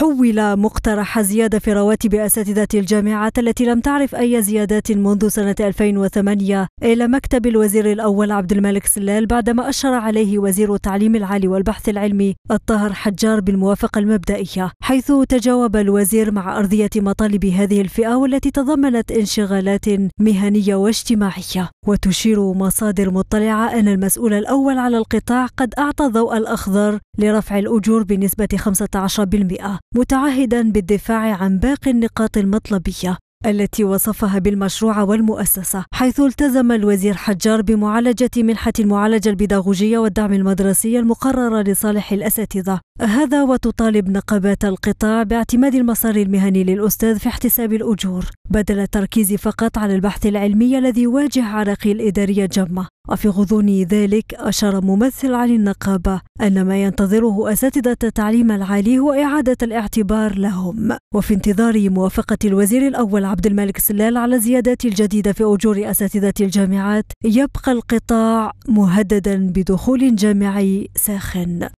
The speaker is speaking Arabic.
حول مقترح زيادة في رواتب أساتذة الجامعات التي لم تعرف أي زيادات منذ سنة 2008 إلى مكتب الوزير الأول عبد الملك سلال بعدما أشر عليه وزير التعليم العالي والبحث العلمي الطاهر حجار بالموافقة المبدئية حيث تجاوب الوزير مع أرضية مطالب هذه الفئة والتي تضمنت انشغالات مهنية واجتماعية وتشير مصادر مطلعة أن المسؤول الأول على القطاع قد أعطى الضوء الأخضر لرفع الأجور بنسبة 15% متعهدا بالدفاع عن باقي النقاط المطلبية التي وصفها بالمشروع والمؤسسة حيث التزم الوزير حجار بمعالجة منحة المعالجة البيداغوجية والدعم المدرسي المقررة لصالح الأساتذة هذا وتطالب نقابات القطاع باعتماد المسار المهني للأستاذ في احتساب الأجور بدل التركيز فقط على البحث العلمي الذي يواجه عراقيل الإدارية جمة وفي غضون ذلك أشار ممثل عن النقابة أن ما ينتظره أساتذة التعليم العالي هو إعادة الاعتبار لهم وفي انتظار موافقة الوزير الأول عبد الملك سلال على الزيادات الجديدة في أجور أساتذة الجامعات يبقى القطاع مهددا بدخول جامعي ساخن